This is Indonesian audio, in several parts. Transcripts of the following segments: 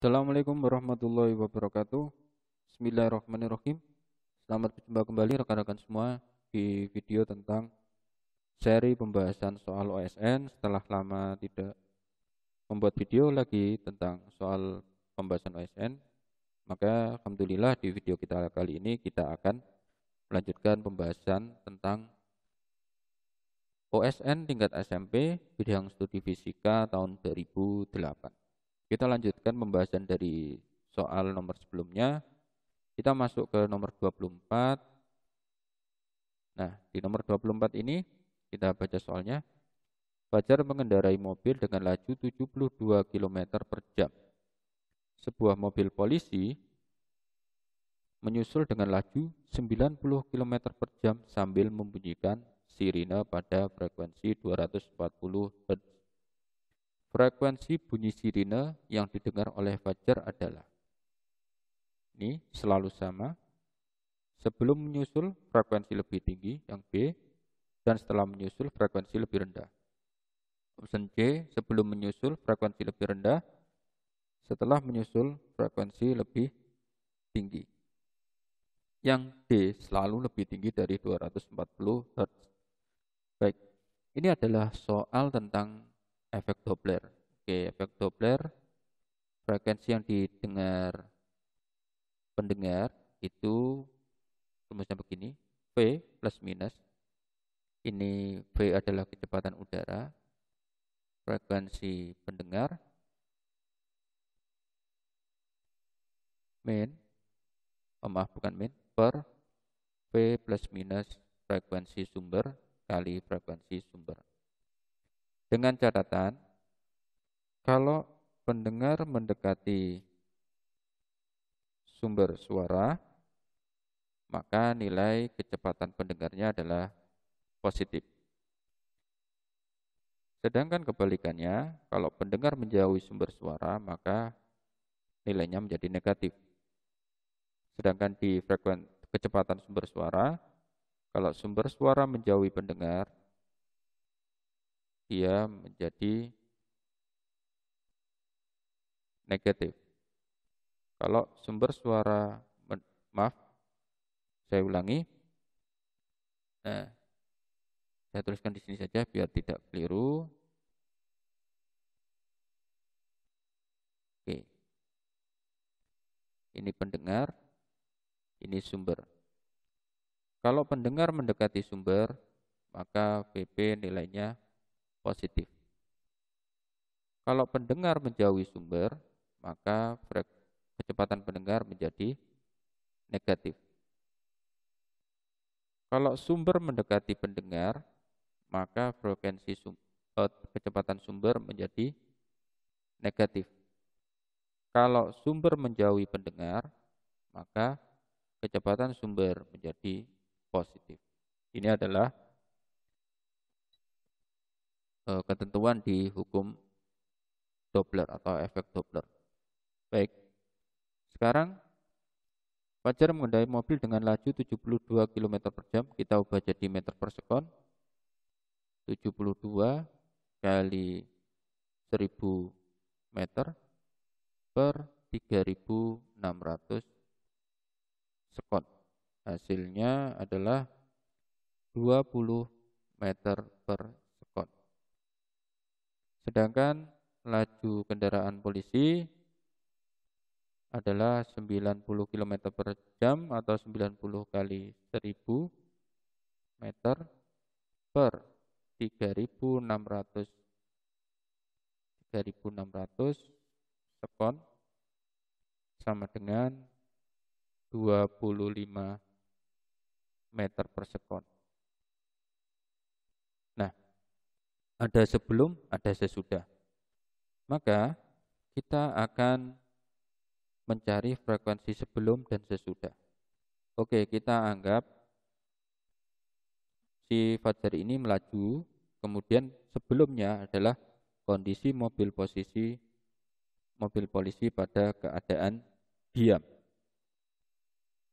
Assalamualaikum warahmatullahi wabarakatuh. Bismillahirrahmanirrahim. Selamat berjumpa kembali rekan-rekan semua di video tentang seri pembahasan soal OSN setelah lama tidak membuat video lagi tentang soal pembahasan OSN. Maka alhamdulillah di video kita kali ini kita akan melanjutkan pembahasan tentang OSN tingkat SMP bidang studi fisika tahun 2008. Kita lanjutkan pembahasan dari soal nomor sebelumnya. Kita masuk ke nomor 24. Nah, di nomor 24 ini kita baca soalnya. Fajar mengendarai mobil dengan laju 72 km per jam. Sebuah mobil polisi menyusul dengan laju 90 km per jam sambil membunyikan sirine pada frekuensi 240 Hz. Frekuensi bunyi sirine yang didengar oleh fajar adalah ini selalu sama. Sebelum menyusul frekuensi lebih tinggi yang B dan setelah menyusul frekuensi lebih rendah. Option C sebelum menyusul frekuensi lebih rendah, setelah menyusul frekuensi lebih tinggi. Yang D selalu lebih tinggi dari 240 Hz. Baik, ini adalah soal tentang efek Doppler. Oke, efek Doppler frekuensi yang didengar pendengar itu rumusnya begini, V plus minus. Ini V adalah kecepatan udara, frekuensi pendengar, min, oh maaf bukan min, per V plus minus frekuensi sumber kali frekuensi sumber. Dengan catatan, kalau pendengar mendekati sumber suara, maka nilai kecepatan pendengarnya adalah positif. Sedangkan kebalikannya, kalau pendengar menjauhi sumber suara, maka nilainya menjadi negatif. Sedangkan di frekuensi kecepatan sumber suara, kalau sumber suara menjauhi pendengar, dia menjadi negatif. Kalau sumber suara maaf saya ulangi. Nah, saya tuliskan di sini saja biar tidak keliru. Oke. Ini pendengar, ini sumber. Kalau pendengar mendekati sumber, maka VP nilainya positif. Kalau pendengar menjauhi sumber, maka kecepatan pendengar menjadi negatif. Kalau sumber mendekati pendengar, maka frekuensi sum, eh, kecepatan sumber menjadi negatif. Kalau sumber menjauhi pendengar, maka kecepatan sumber menjadi positif. Ini adalah Eh, ketentuan di hukum Doppler atau efek Doppler. Baik. Sekarang Fajar mengendarai mobil dengan laju 72 km per jam. Kita ubah jadi meter per sekon. 72 kali 1000 meter per 3600 sekon. Hasilnya adalah 20 meter per Sedangkan laju kendaraan polisi adalah 90 km per jam atau 90 kali 1000 meter per 3600 3600 sekon sama dengan 25 meter per sekon. Ada sebelum, ada sesudah. Maka kita akan mencari frekuensi sebelum dan sesudah. Oke, kita anggap si Fajar ini melaju, kemudian sebelumnya adalah kondisi mobil posisi mobil polisi pada keadaan diam.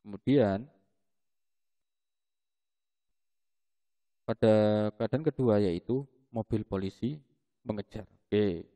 Kemudian pada keadaan kedua yaitu mobil polisi mengejar. Oke.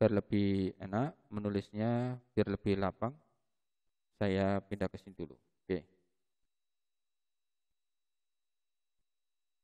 Biar lebih enak menulisnya, biar lebih lapang. Saya pindah ke sini dulu. Oke.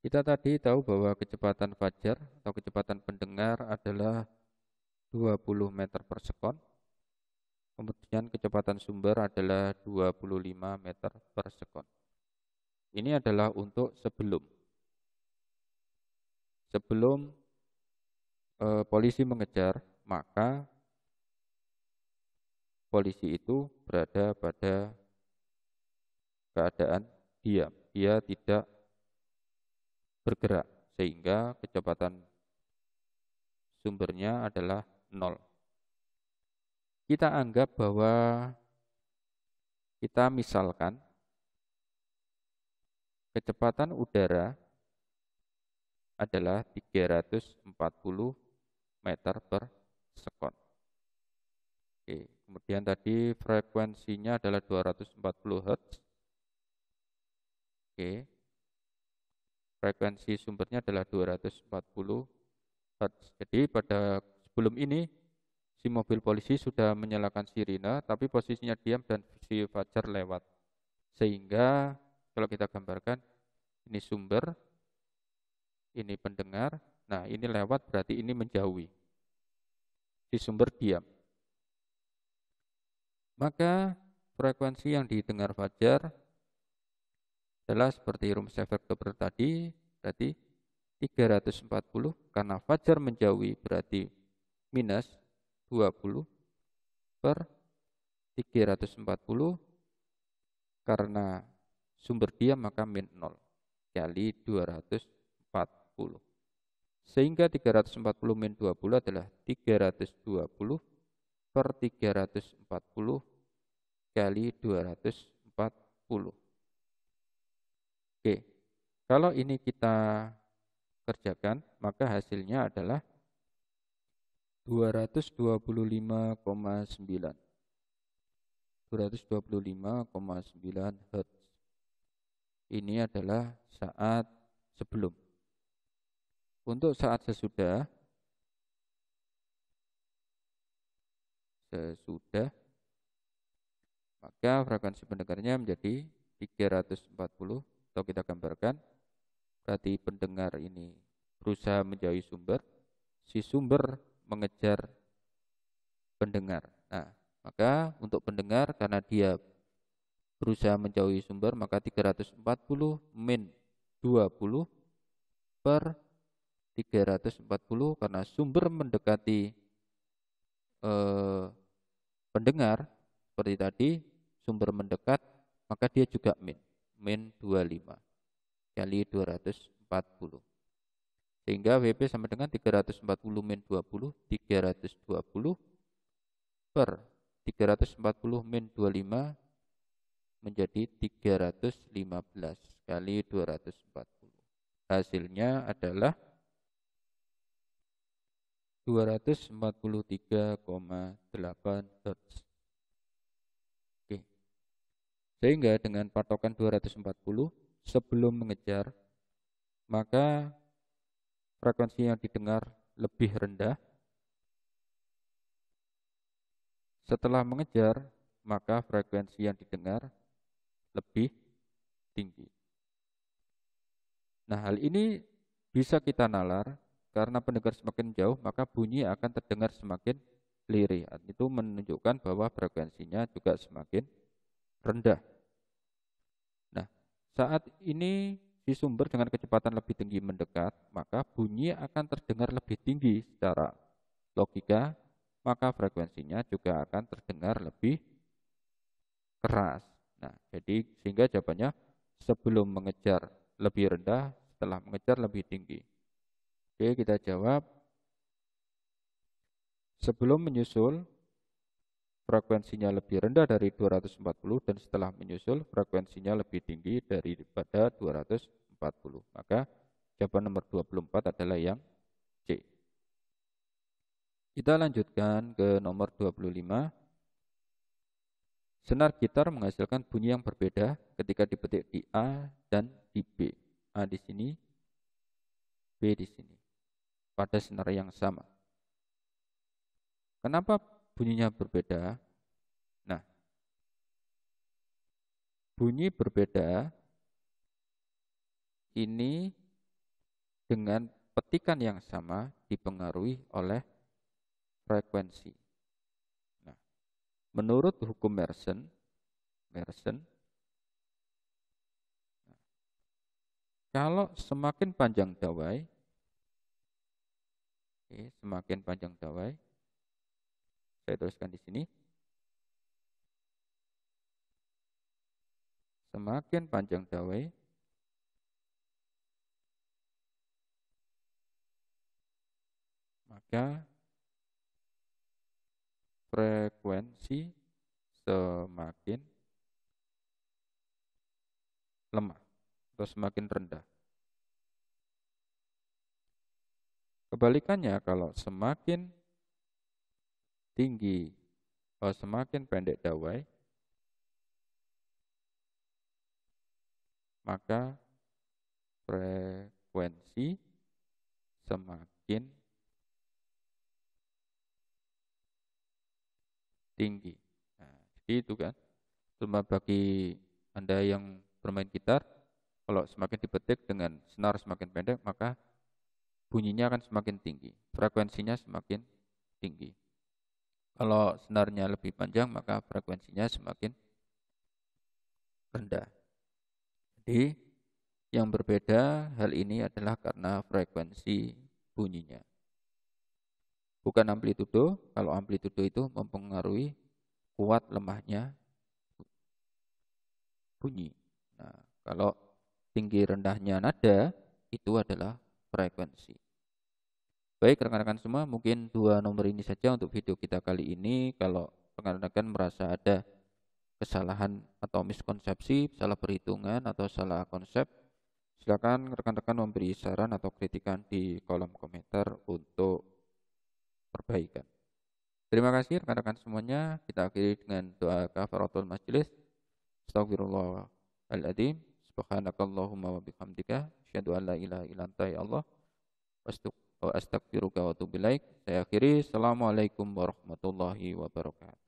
Kita tadi tahu bahwa kecepatan fajar atau kecepatan pendengar adalah 20 meter per sekon. Kemudian kecepatan sumber adalah 25 meter per sekon. Ini adalah untuk sebelum sebelum e, polisi mengejar, maka polisi itu berada pada keadaan diam. Dia tidak bergerak sehingga kecepatan sumbernya adalah nol. Kita anggap bahwa kita misalkan kecepatan udara adalah 340 meter per sekon. Oke, kemudian tadi frekuensinya adalah 240 Hz. Oke. Frekuensi sumbernya adalah 240 Hz. Jadi pada sebelum ini si mobil polisi sudah menyalakan sirine tapi posisinya diam dan si fajar lewat. Sehingga kalau kita gambarkan ini sumber ini pendengar, nah ini lewat berarti ini menjauhi. Di sumber diam. Maka frekuensi yang didengar fajar adalah seperti room keber tadi, berarti 340 karena fajar menjauhi berarti minus 20 per 340 karena sumber diam maka min 0 kali 200 sehingga 340 min 20 adalah 320 per 340 kali 240. Oke, kalau ini kita kerjakan, maka hasilnya adalah 225,9. 225,9 Hz. Ini adalah saat sebelum untuk saat sesudah sesudah maka frekuensi pendengarnya menjadi 340 atau kita gambarkan berarti pendengar ini berusaha menjauhi sumber si sumber mengejar pendengar nah maka untuk pendengar karena dia berusaha menjauhi sumber maka 340 min 20 per 340 karena sumber mendekati eh, pendengar seperti tadi sumber mendekat maka dia juga min min 25 kali 240 sehingga WP sama dengan 340 min 20 320 per 340 min 25 menjadi 315 kali 240 hasilnya adalah 243,8 Hz. Oke. Sehingga dengan patokan 240 sebelum mengejar maka frekuensi yang didengar lebih rendah. Setelah mengejar, maka frekuensi yang didengar lebih tinggi. Nah, hal ini bisa kita nalar karena pendengar semakin jauh, maka bunyi akan terdengar semakin lirih. Itu menunjukkan bahwa frekuensinya juga semakin rendah. Nah, saat ini si sumber dengan kecepatan lebih tinggi mendekat, maka bunyi akan terdengar lebih tinggi secara logika, maka frekuensinya juga akan terdengar lebih keras. Nah, jadi sehingga jawabannya sebelum mengejar lebih rendah, setelah mengejar lebih tinggi. Oke, kita jawab. Sebelum menyusul, frekuensinya lebih rendah dari 240 dan setelah menyusul frekuensinya lebih tinggi daripada 240. Maka jawaban nomor 24 adalah yang C. Kita lanjutkan ke nomor 25. Senar gitar menghasilkan bunyi yang berbeda ketika dipetik di A dan di B. A di sini, B di sini pada senar yang sama. Kenapa bunyinya berbeda? Nah, bunyi berbeda ini dengan petikan yang sama dipengaruhi oleh frekuensi. Nah, menurut hukum Mersen, Mersen nah, kalau semakin panjang dawai, Oke, semakin panjang dawai. Saya tuliskan di sini. Semakin panjang dawai, maka frekuensi semakin lemah atau semakin rendah. Kebalikannya kalau semakin tinggi oh, semakin pendek dawai, maka frekuensi semakin tinggi. Nah, jadi itu kan. Cuma bagi Anda yang bermain gitar, kalau semakin dipetik dengan senar semakin pendek, maka bunyinya akan semakin tinggi, frekuensinya semakin tinggi. Kalau senarnya lebih panjang, maka frekuensinya semakin rendah. Jadi, yang berbeda hal ini adalah karena frekuensi bunyinya. Bukan amplitudo, kalau amplitudo itu mempengaruhi kuat lemahnya bunyi. Nah, kalau tinggi rendahnya nada, itu adalah frekuensi. Baik rekan-rekan semua, mungkin dua nomor ini saja untuk video kita kali ini. Kalau rekan-rekan merasa ada kesalahan atau miskonsepsi, salah perhitungan atau salah konsep, silakan rekan-rekan memberi saran atau kritikan di kolom komentar untuk perbaikan. Terima kasih rekan-rekan semuanya. Kita akhiri dengan doa kafaratul majelis. Astagfirullahaladzim. al Subhanakallahumma wabihamdika. Asyhadu an la ilaha illa anta ya Allah. Astagfiruka wa atubu ilaik. Saya akhiri. Assalamualaikum warahmatullahi wabarakatuh.